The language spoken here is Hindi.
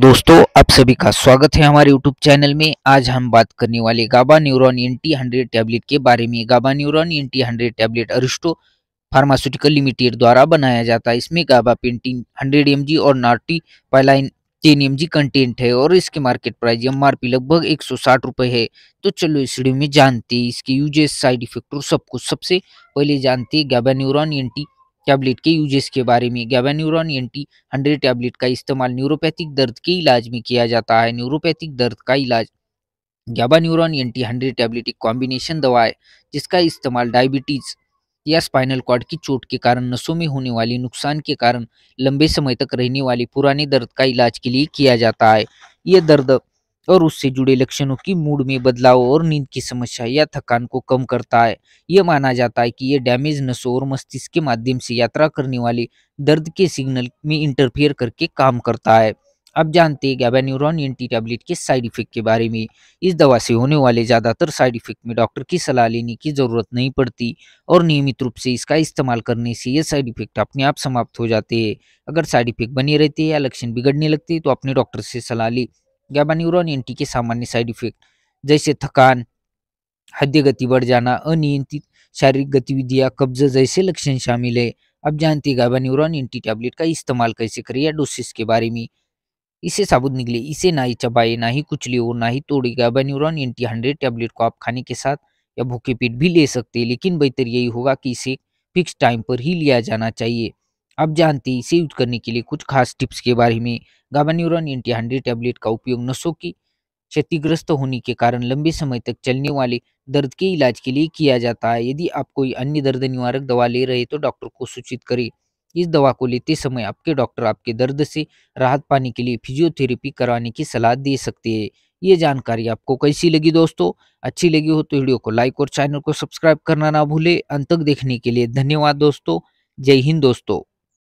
दोस्तों आप सभी का स्वागत है हमारे YouTube चैनल में आज हम बात करने वाले Gaba Neuron NT hundred tablet के बारे में Gaba Neuron NT hundred tablet Aristo pharmaceutical limited द्वारा बनाया जाता है इसमें गाबा पेंटिन हंड्रेड एम और नार्टी पाइलाइन टेन एम कंटेंट है और इसके मार्केट प्राइस एम लगभग एक सौ है तो चलो इस वीडियो में जानते हैं इसके यूजेस साइड इफेक्ट और सब कुछ सबसे पहले जानते गाबा न्यूरोन एंटी टैबलेट के यूजेस के बारे में गैबान्यूरॉन एंटी हंड्रेड टैबलेट का इस्तेमाल न्यूरोपैथिक दर्द के इलाज में किया जाता है न्यूरोपैथिक दर्द का इलाज गैबान्यूरॉन एंटी हंड्रेड टैबलेट एक कॉम्बिनेशन दवा है जिसका इस्तेमाल डायबिटीज़ या स्पाइनल कॉर्ड की चोट के कारण नसों में होने वाले नुकसान के कारण लंबे समय तक रहने वाले पुराने दर्द का इलाज के लिए किया जाता है यह दर्द और उससे जुड़े लक्षणों की मूड में बदलाव और नींद की समस्या या थकान को कम करता है यह माना जाता है कि यह डैमेज नसों और मस्तिष्क के माध्यम से यात्रा करने वाले दर्द के सिग्नल में इंटरफेयर करके काम करता है अब जानते हैं गैबान्यूरॉन एंटी टैबलेट के साइड इफेक्ट के बारे में इस दवा से होने वाले ज़्यादातर साइड इफेक्ट में डॉक्टर की सलाह लेने की ज़रूरत नहीं पड़ती और नियमित रूप से इसका इस्तेमाल करने से ये साइड इफेक्ट अपने आप समाप्त हो जाते हैं अगर साइड इफेक्ट बने रहते हैं या लक्षण बिगड़ने लगते हैं तो अपने डॉक्टर से सलाह ली गैबा न्यूरोन एंटी के सामान्य साइड इफेक्ट जैसे थकान हृदय गति बढ़ जाना अनियंत्रित शारीरिक गतिविधियां कब्जा जैसे लक्षण शामिल है अब जानते हैं गैबा न्यूरोन एंटी टैबलेट का इस्तेमाल कैसे करें या डोसेस के बारे में इसे साबुत निकले इसे ना ही चबाए ना ही कुचले और ना ही तोड़े Gaba Neuron NT hundred tablet को आप खाने के साथ या भूखे पेट भी ले सकते हैं लेकिन बेहतर यही होगा कि इसे फिक्स टाइम पर ही लिया जाना चाहिए अब जानते हैं इसे यूज करने के लिए कुछ खास टिप्स के बारे में गाबान्यूरॉन एंटी हंड्रेड टैबलेट का उपयोग नसों की क्षतिग्रस्त होने के कारण लंबे समय तक चलने वाले दर्द के इलाज के लिए किया जाता है यदि आप कोई अन्य दर्द निवारक दवा ले रहे तो डॉक्टर को सूचित करें इस दवा को लेते समय आपके डॉक्टर आपके दर्द से राहत पाने के लिए फिजियोथेरेपी कराने की सलाह दे सकते हैं ये जानकारी आपको कैसी लगी दोस्तों अच्छी लगी हो तो वीडियो को लाइक और चैनल को सब्सक्राइब करना ना भूले अंत तक देखने के लिए धन्यवाद दोस्तों जय हिंद दोस्तों